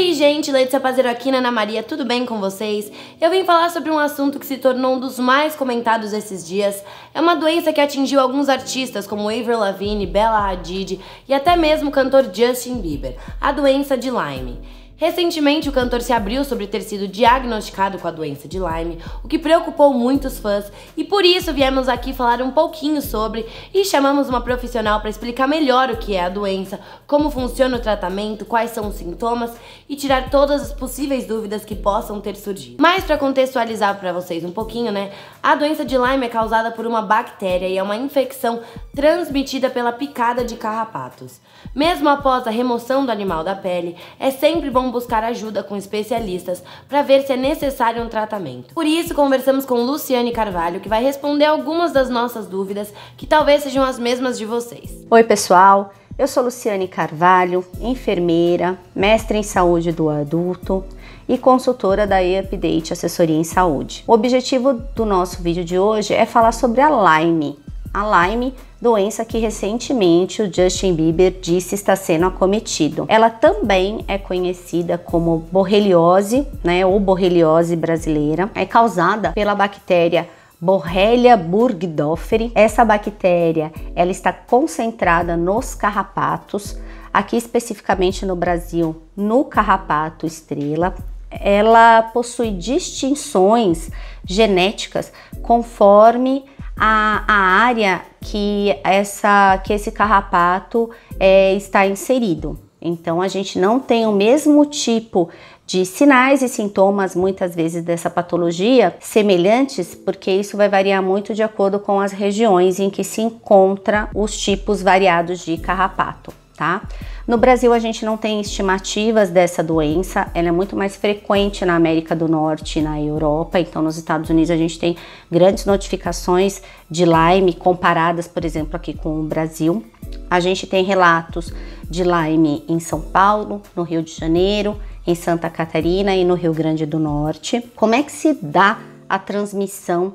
aí, gente, Leite Sapazeiro aqui na Ana Maria, tudo bem com vocês? Eu vim falar sobre um assunto que se tornou um dos mais comentados esses dias. É uma doença que atingiu alguns artistas como Avril Lavigne, Bella Hadid e até mesmo o cantor Justin Bieber, a doença de Lyme. Recentemente, o cantor se abriu sobre ter sido diagnosticado com a doença de Lyme, o que preocupou muitos fãs, e por isso viemos aqui falar um pouquinho sobre e chamamos uma profissional para explicar melhor o que é a doença, como funciona o tratamento, quais são os sintomas e tirar todas as possíveis dúvidas que possam ter surgido. Mas para contextualizar para vocês um pouquinho, né? A doença de Lyme é causada por uma bactéria e é uma infecção transmitida pela picada de carrapatos. Mesmo após a remoção do animal da pele, é sempre bom buscar ajuda com especialistas para ver se é necessário um tratamento. Por isso, conversamos com Luciane Carvalho, que vai responder algumas das nossas dúvidas, que talvez sejam as mesmas de vocês. Oi, pessoal. Eu sou Luciane Carvalho, enfermeira, mestre em saúde do adulto e consultora da e-Update Assessoria em Saúde. O objetivo do nosso vídeo de hoje é falar sobre a Lyme, a Lyme, doença que recentemente o Justin Bieber disse está sendo acometido. Ela também é conhecida como borreliose, né, ou borreliose brasileira. É causada pela bactéria Borrelia burgdorferi. Essa bactéria, ela está concentrada nos carrapatos, aqui especificamente no Brasil, no carrapato estrela. Ela possui distinções genéticas conforme a, a área que, essa, que esse carrapato é, está inserido. Então, a gente não tem o mesmo tipo de sinais e sintomas, muitas vezes, dessa patologia, semelhantes, porque isso vai variar muito de acordo com as regiões em que se encontra os tipos variados de carrapato tá? No Brasil a gente não tem estimativas dessa doença, ela é muito mais frequente na América do Norte e na Europa, então nos Estados Unidos a gente tem grandes notificações de Lyme comparadas, por exemplo, aqui com o Brasil. A gente tem relatos de Lyme em São Paulo, no Rio de Janeiro, em Santa Catarina e no Rio Grande do Norte. Como é que se dá a transmissão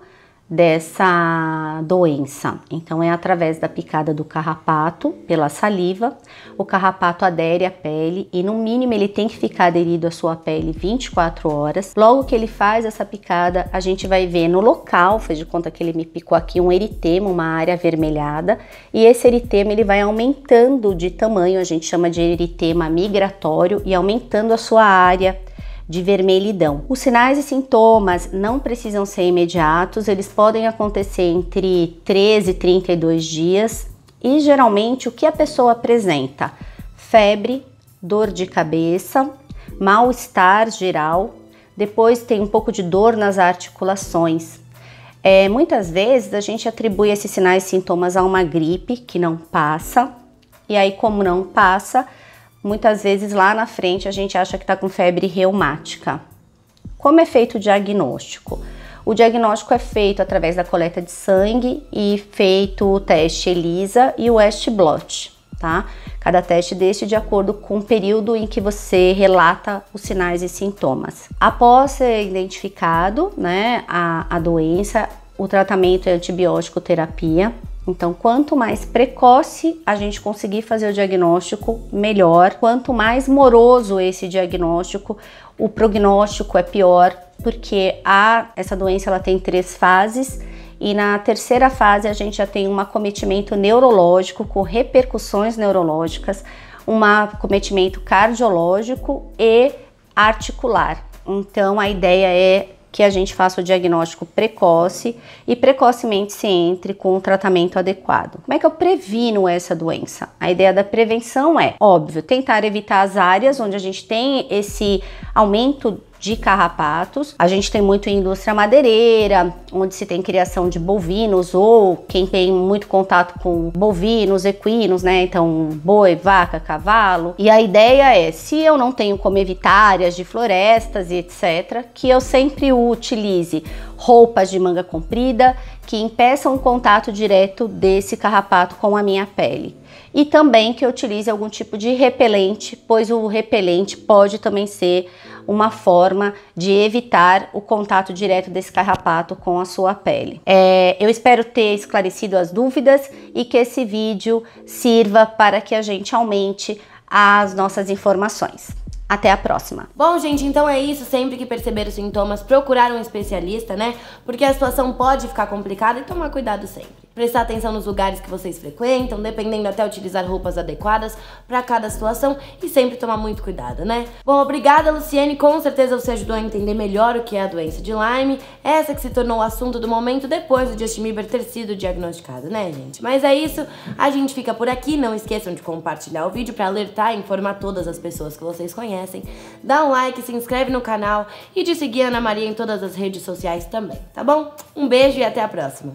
dessa doença. Então é através da picada do carrapato pela saliva. O carrapato adere à pele e no mínimo ele tem que ficar aderido à sua pele 24 horas. Logo que ele faz essa picada, a gente vai ver no local, faz de conta que ele me picou aqui um eritema, uma área avermelhada, e esse eritema ele vai aumentando de tamanho, a gente chama de eritema migratório e aumentando a sua área de vermelhidão. Os sinais e sintomas não precisam ser imediatos, eles podem acontecer entre 13 e 32 dias e geralmente o que a pessoa apresenta? Febre, dor de cabeça, mal-estar geral, depois tem um pouco de dor nas articulações. É, muitas vezes a gente atribui esses sinais e sintomas a uma gripe que não passa, e aí, como não passa, muitas vezes lá na frente a gente acha que está com febre reumática. Como é feito o diagnóstico? O diagnóstico é feito através da coleta de sangue e feito o teste ELISA e o West blot, tá? Cada teste deste de acordo com o período em que você relata os sinais e sintomas. Após ser identificado, né, a, a doença, o tratamento é antibiótico terapia, então, quanto mais precoce a gente conseguir fazer o diagnóstico, melhor. Quanto mais moroso esse diagnóstico, o prognóstico é pior, porque a, essa doença ela tem três fases e na terceira fase a gente já tem um acometimento neurológico com repercussões neurológicas, um acometimento cardiológico e articular. Então a ideia é que a gente faça o diagnóstico precoce e precocemente se entre com o tratamento adequado. Como é que eu previno essa doença? A ideia da prevenção é, óbvio, tentar evitar as áreas onde a gente tem esse aumento de carrapatos. A gente tem muito em indústria madeireira, onde se tem criação de bovinos ou quem tem muito contato com bovinos, equinos, né? Então, boi, vaca, cavalo. E a ideia é, se eu não tenho como evitárias de florestas e etc, que eu sempre utilize roupas de manga comprida que impeçam o contato direto desse carrapato com a minha pele e também que utilize algum tipo de repelente, pois o repelente pode também ser uma forma de evitar o contato direto desse carrapato com a sua pele. É, eu espero ter esclarecido as dúvidas e que esse vídeo sirva para que a gente aumente as nossas informações. Até a próxima. Bom, gente, então é isso. Sempre que perceber os sintomas, procurar um especialista, né? Porque a situação pode ficar complicada e então tomar cuidado sempre prestar atenção nos lugares que vocês frequentam, dependendo até utilizar roupas adequadas para cada situação e sempre tomar muito cuidado, né? Bom, obrigada Luciene, com certeza você ajudou a entender melhor o que é a doença de Lyme, essa que se tornou o assunto do momento depois do Justin Bieber ter sido diagnosticado, né, gente? Mas é isso, a gente fica por aqui, não esqueçam de compartilhar o vídeo para alertar e informar todas as pessoas que vocês conhecem, dá um like, se inscreve no canal e de seguir a Ana Maria em todas as redes sociais também, tá bom? Um beijo e até a próxima!